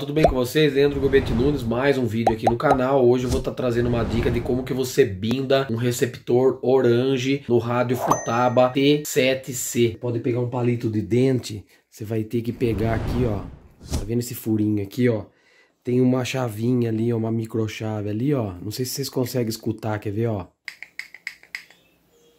Tudo bem com vocês? Leandro Gobetti Nunes, mais um vídeo aqui no canal. Hoje eu vou estar tá trazendo uma dica de como que você binda um receptor orange no rádio Futaba T7C. Pode pegar um palito de dente, você vai ter que pegar aqui, ó. Tá vendo esse furinho aqui, ó? Tem uma chavinha ali, ó, uma microchave ali, ó. Não sei se vocês conseguem escutar, quer ver, ó?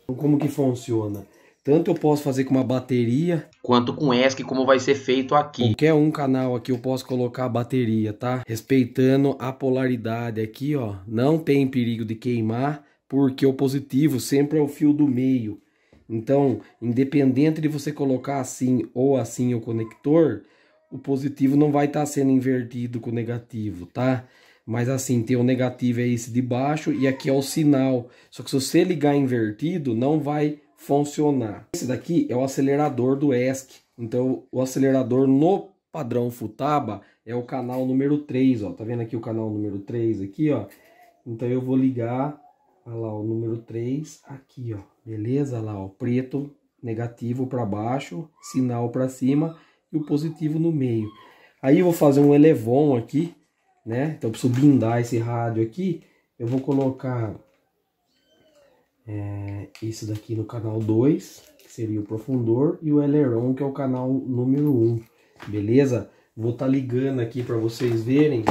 Então, como que funciona? Tanto eu posso fazer com uma bateria. Quanto com ESC, como vai ser feito aqui. Qualquer um canal aqui eu posso colocar a bateria, tá? Respeitando a polaridade aqui, ó. Não tem perigo de queimar, porque o positivo sempre é o fio do meio. Então, independente de você colocar assim ou assim o conector, o positivo não vai estar tá sendo invertido com o negativo, tá? Mas assim, tem o negativo é esse de baixo e aqui é o sinal. Só que se você ligar invertido, não vai funcionar. Esse daqui é o acelerador do ESC. Então, o acelerador no padrão Futaba é o canal número 3, ó. Tá vendo aqui o canal número 3 aqui, ó? Então, eu vou ligar, olha lá, o número 3 aqui, ó. Beleza? Olha lá, ó, preto, negativo para baixo, sinal para cima e o positivo no meio. Aí eu vou fazer um elevon aqui, né? Então, eu preciso blindar esse rádio aqui. Eu vou colocar é, esse daqui no canal 2, que seria o profundor, e o aileron que é o canal número 1, um, beleza? Vou estar tá ligando aqui para vocês verem,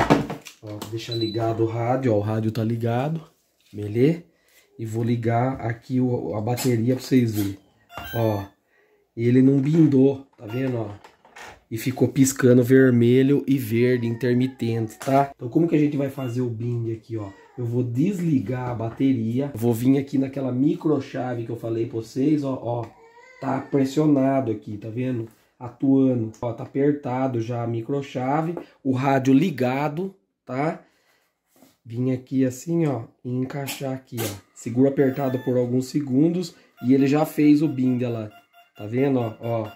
ó, vou deixar ligado o rádio, ó, o rádio tá ligado, beleza? E vou ligar aqui o, a bateria para vocês verem, ó, ele não bindou, tá vendo, ó? E ficou piscando vermelho e verde intermitente, tá? Então como que a gente vai fazer o bind aqui, ó? eu vou desligar a bateria, vou vir aqui naquela microchave que eu falei para vocês, ó, ó, tá pressionado aqui, tá vendo? Atuando, ó, tá apertado já a microchave, o rádio ligado, tá? Vim aqui assim, ó, e encaixar aqui, ó. Seguro apertado por alguns segundos e ele já fez o bind lá. Tá vendo, ó, ó.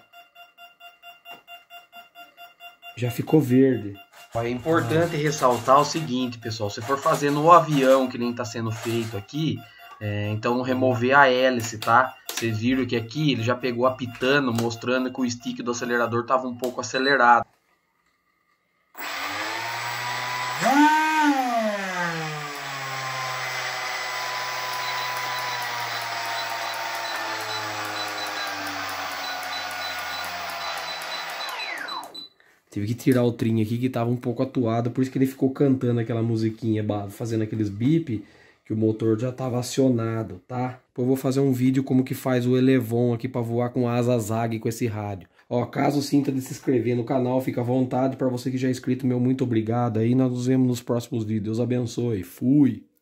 Já ficou verde. É importante ressaltar o seguinte, pessoal: se for fazer no avião, que nem está sendo feito aqui, é, então remover a hélice, tá? Vocês viram que aqui ele já pegou a mostrando que o stick do acelerador estava um pouco acelerado. Tive que tirar o trim aqui que estava um pouco atuado, por isso que ele ficou cantando aquela musiquinha, fazendo aqueles bip, que o motor já estava acionado, tá? Depois eu vou fazer um vídeo como que faz o Elevon aqui para voar com asa zague com esse rádio. Ó, caso sinta de se inscrever no canal, fica à vontade. Para você que já é inscrito, meu muito obrigado. Aí nós nos vemos nos próximos vídeos. Deus abençoe. Fui!